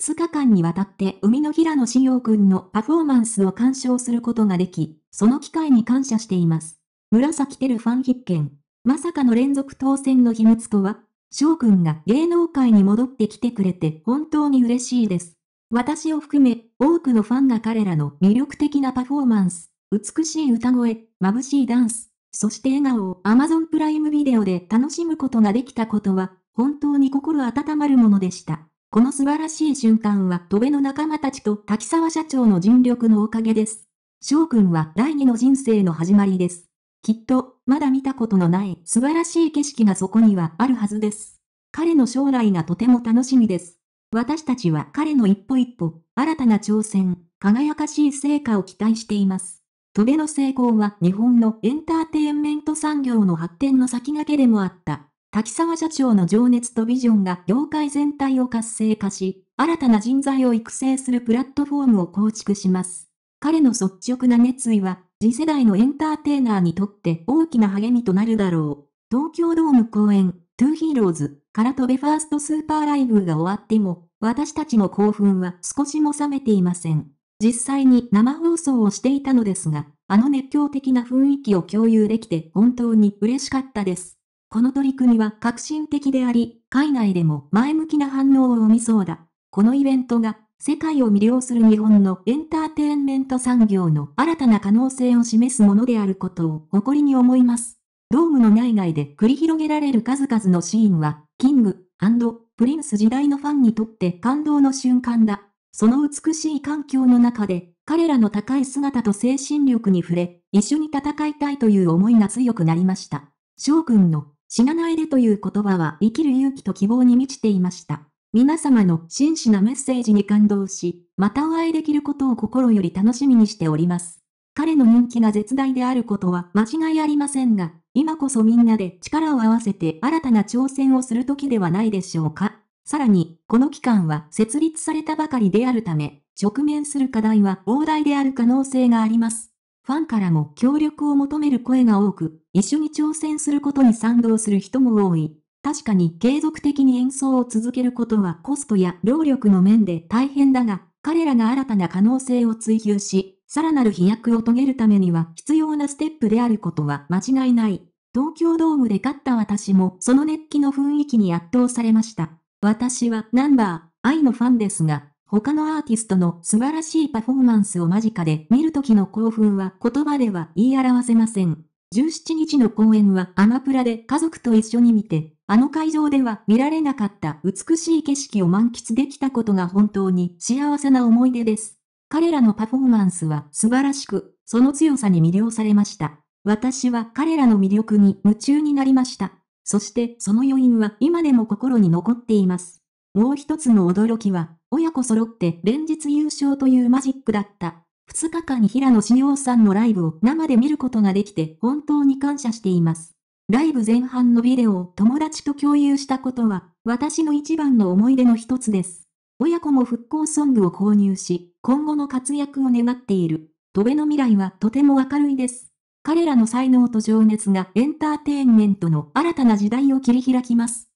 2日間にわたって海の平野志陽君のパフォーマンスを鑑賞することができ、その機会に感謝しています。紫テルファン必見。まさかの連続当選の秘密とは翔くんが芸能界に戻ってきてくれて本当に嬉しいです。私を含め、多くのファンが彼らの魅力的なパフォーマンス、美しい歌声、眩しいダンス、そして笑顔を Amazon プライムビデオで楽しむことができたことは、本当に心温まるものでした。この素晴らしい瞬間は、戸部の仲間たちと滝沢社長の尽力のおかげです。翔くんは第二の人生の始まりです。きっと、まだ見たことのない素晴らしい景色がそこにはあるはずです。彼の将来がとても楽しみです。私たちは彼の一歩一歩、新たな挑戦、輝かしい成果を期待しています。戸部の成功は日本のエンターテインメント産業の発展の先駆けでもあった。滝沢社長の情熱とビジョンが業界全体を活性化し、新たな人材を育成するプラットフォームを構築します。彼の率直な熱意は、次世代のエンターテイナーにとって大きな励みとなるだろう。東京ドーム公演、トゥーヒーローズ、から飛べファーストスーパーライブが終わっても、私たちの興奮は少しも冷めていません。実際に生放送をしていたのですが、あの熱狂的な雰囲気を共有できて本当に嬉しかったです。この取り組みは革新的であり、海外でも前向きな反応を生みそうだ。このイベントが、世界を魅了する日本のエンターテインメント産業の新たな可能性を示すものであることを誇りに思います。ドームの内外で繰り広げられる数々のシーンは、キングプリンス時代のファンにとって感動の瞬間だ。その美しい環境の中で、彼らの高い姿と精神力に触れ、一緒に戦いたいという思いが強くなりました。翔くんの死なないでという言葉は生きる勇気と希望に満ちていました。皆様の真摯なメッセージに感動し、またお会いできることを心より楽しみにしております。彼の人気が絶大であることは間違いありませんが、今こそみんなで力を合わせて新たな挑戦をする時ではないでしょうか。さらに、この機関は設立されたばかりであるため、直面する課題は膨大である可能性があります。ファンからも協力を求める声が多く、一緒に挑戦することに賛同する人も多い。確かに継続的に演奏を続けることはコストや労力の面で大変だが、彼らが新たな可能性を追求し、さらなる飛躍を遂げるためには必要なステップであることは間違いない。東京ドームで勝った私もその熱気の雰囲気に圧倒されました。私はナンバー、愛のファンですが、他のアーティストの素晴らしいパフォーマンスを間近で見るときの興奮は言葉では言い表せません。17日の公演はアマプラで家族と一緒に見て、あの会場では見られなかった美しい景色を満喫できたことが本当に幸せな思い出です。彼らのパフォーマンスは素晴らしく、その強さに魅了されました。私は彼らの魅力に夢中になりました。そしてその余韻は今でも心に残っています。もう一つの驚きは親子揃って連日優勝というマジックだった。2日間に平野志陽さんのライブを生で見ることができて本当に感謝しています。ライブ前半のビデオを友達と共有したことは、私の一番の思い出の一つです。親子も復興ソングを購入し、今後の活躍を願っている。戸辺の未来はとても明るいです。彼らの才能と情熱がエンターテインメントの新たな時代を切り開きます。